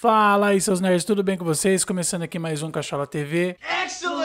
Fala aí, seus nerds, tudo bem com vocês? Começando aqui mais um Cachola TV. Excellent!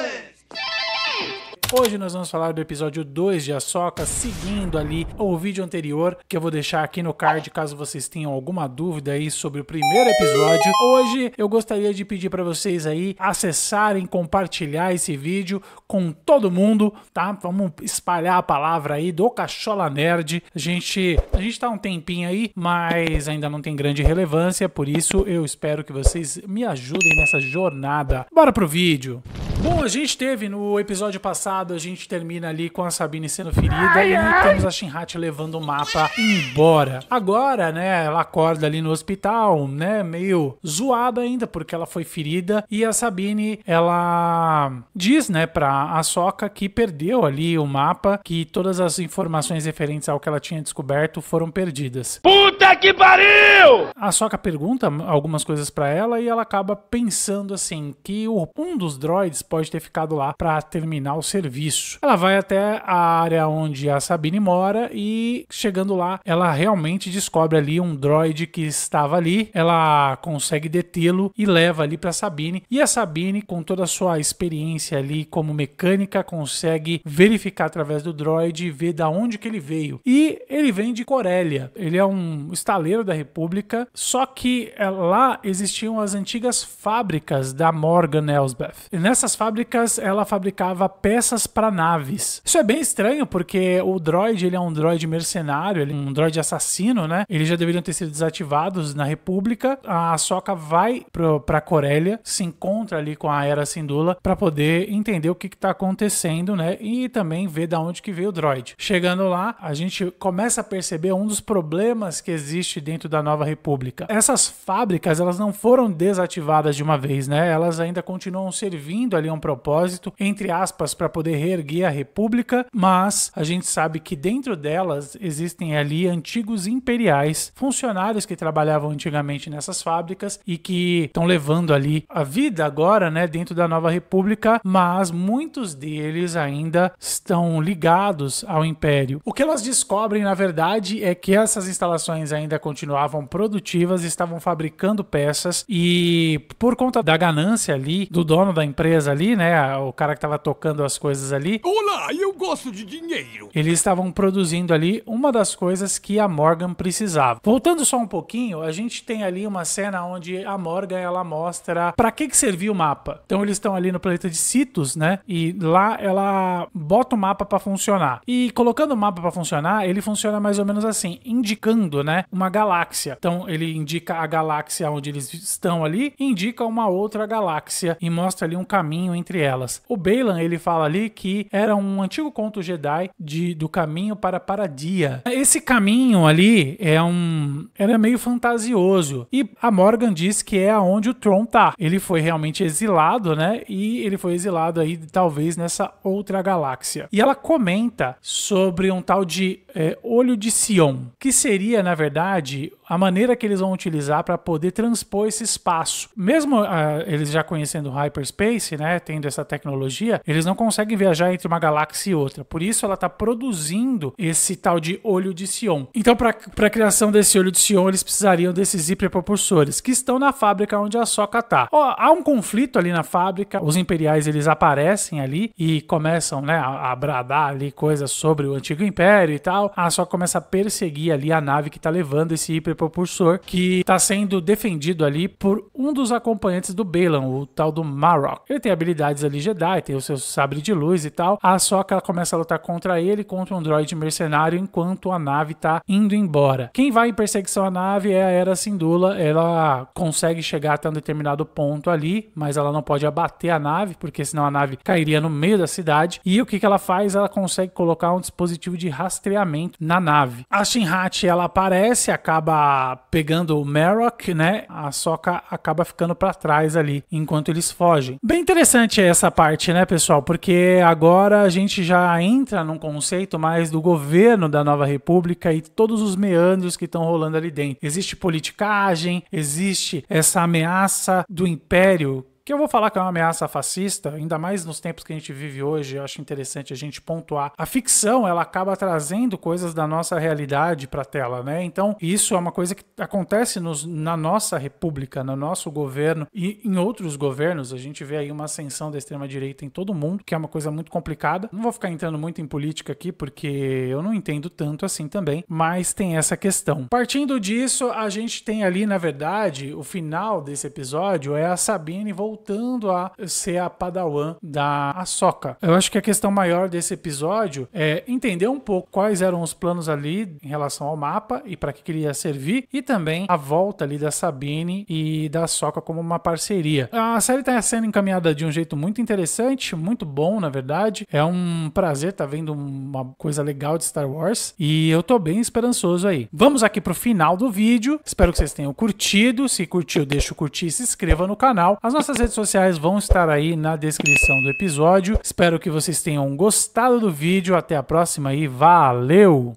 Hoje nós vamos falar do episódio 2 de Ahsoka, seguindo ali o vídeo anterior, que eu vou deixar aqui no card caso vocês tenham alguma dúvida aí sobre o primeiro episódio. Hoje eu gostaria de pedir para vocês aí acessarem, compartilhar esse vídeo com todo mundo, tá? Vamos espalhar a palavra aí do Cachola Nerd. A gente, a gente tá um tempinho aí, mas ainda não tem grande relevância, por isso eu espero que vocês me ajudem nessa jornada. Bora pro vídeo! Bom, a gente teve no episódio passado, a gente termina ali com a Sabine sendo ferida ai, e ai. temos a Shinhat levando o mapa embora. Agora, né, ela acorda ali no hospital, né, meio zoada ainda porque ela foi ferida e a Sabine, ela diz, né, pra Soka que perdeu ali o mapa, que todas as informações referentes ao que ela tinha descoberto foram perdidas. Puta que pariu! A Soka pergunta algumas coisas para ela e ela acaba pensando assim que um dos droids pode ter ficado lá para terminar o serviço. Ela vai até a área onde a Sabine mora e chegando lá, ela realmente descobre ali um droid que estava ali. Ela consegue detê-lo e leva ali para Sabine. E a Sabine, com toda a sua experiência ali como mecânica, consegue verificar através do droid e ver da onde que ele veio. E ele vem de Corélia. Ele é um estaleiro da República, só que eh, lá existiam as antigas fábricas da Morgan Elsbeth. E nessas fábricas ela fabricava peças para naves. Isso é bem estranho porque o droid ele é um droid mercenário, ele é um droid assassino, né? Eles já deveriam ter sido desativados na República. A Soca vai para Corélia, se encontra ali com a Era Syndulla para poder entender o que está acontecendo, né? E também ver da onde que veio o droid. Chegando lá, a gente começa a perceber um dos problemas que existe dentro da Nova República. Essas fábricas elas não foram desativadas de uma vez, né? Elas ainda continuam servindo ali um propósito, entre aspas, para poder reerguer a República, mas a gente sabe que dentro delas existem ali antigos imperiais, funcionários que trabalhavam antigamente nessas fábricas e que estão levando ali a vida agora, né, dentro da nova República, mas muitos deles ainda estão ligados ao império. O que elas descobrem, na verdade, é que essas instalações ainda continuavam produtivas, estavam fabricando peças e por conta da ganância ali do dono da empresa ali ali, né? O cara que estava tocando as coisas ali. Olá, eu gosto de dinheiro. Eles estavam produzindo ali uma das coisas que a Morgan precisava. Voltando só um pouquinho, a gente tem ali uma cena onde a Morgan ela mostra para que que servia o mapa. Então eles estão ali no planeta de Citos, né? E lá ela bota o mapa para funcionar. E colocando o mapa para funcionar, ele funciona mais ou menos assim, indicando, né, uma galáxia. Então ele indica a galáxia onde eles estão ali, indica uma outra galáxia e mostra ali um caminho caminho entre elas. O Balan, ele fala ali que era um antigo conto Jedi de, do caminho para Paradia. Esse caminho ali é um era meio fantasioso e a Morgan diz que é aonde o Tron tá. Ele foi realmente exilado, né? E ele foi exilado aí talvez nessa outra galáxia. E ela comenta sobre um tal de é, Olho de Sion, que seria na verdade a maneira que eles vão utilizar para poder transpor esse espaço. Mesmo uh, eles já conhecendo o hyperspace, né? tendo essa tecnologia, eles não conseguem viajar entre uma galáxia e outra. Por isso ela está produzindo esse tal de olho de Sion. Então, para a criação desse olho de Sion, eles precisariam desses hiperpropulsores, que estão na fábrica onde a Soca está. há um conflito ali na fábrica, os imperiais eles aparecem ali e começam né, a, a bradar ali coisas sobre o antigo império e tal. A Soca começa a perseguir ali a nave que está levando esse hiperpropulsor, que está sendo defendido ali por um dos acompanhantes do Belan, o tal do Marok. Ele tem a habilidades ali Jedi, tem o seu sabre de luz e tal. Ah, a Sokka começa a lutar contra ele, contra um droide mercenário, enquanto a nave tá indo embora. Quem vai em perseguição à nave é a Era Syndulla. Ela consegue chegar até um determinado ponto ali, mas ela não pode abater a nave, porque senão a nave cairia no meio da cidade. E o que, que ela faz? Ela consegue colocar um dispositivo de rastreamento na nave. A Shinhat, ela aparece, acaba pegando o Merrock, né? A Sokka acaba ficando para trás ali, enquanto eles fogem. Bem interessante interessante essa parte, né, pessoal? Porque agora a gente já entra num conceito mais do governo da nova república e todos os meandros que estão rolando ali dentro. Existe politicagem, existe essa ameaça do império que eu vou falar que é uma ameaça fascista, ainda mais nos tempos que a gente vive hoje, eu acho interessante a gente pontuar. A ficção, ela acaba trazendo coisas da nossa realidade para a tela, né? Então, isso é uma coisa que acontece nos, na nossa república, no nosso governo e em outros governos. A gente vê aí uma ascensão da extrema-direita em todo mundo, que é uma coisa muito complicada. Não vou ficar entrando muito em política aqui, porque eu não entendo tanto assim também, mas tem essa questão. Partindo disso, a gente tem ali, na verdade, o final desse episódio é a Sabine voltando voltando a ser a padawan da Ahsoka. Eu acho que a questão maior desse episódio é entender um pouco quais eram os planos ali em relação ao mapa e para que queria servir e também a volta ali da Sabine e da Ahsoka como uma parceria. A série está sendo encaminhada de um jeito muito interessante, muito bom, na verdade. É um prazer estar tá vendo uma coisa legal de Star Wars e eu tô bem esperançoso aí. Vamos aqui para o final do vídeo. Espero que vocês tenham curtido. Se curtiu, deixa o curtir e se inscreva no canal. As nossas redes sociais vão estar aí na descrição do episódio. Espero que vocês tenham gostado do vídeo. Até a próxima e valeu!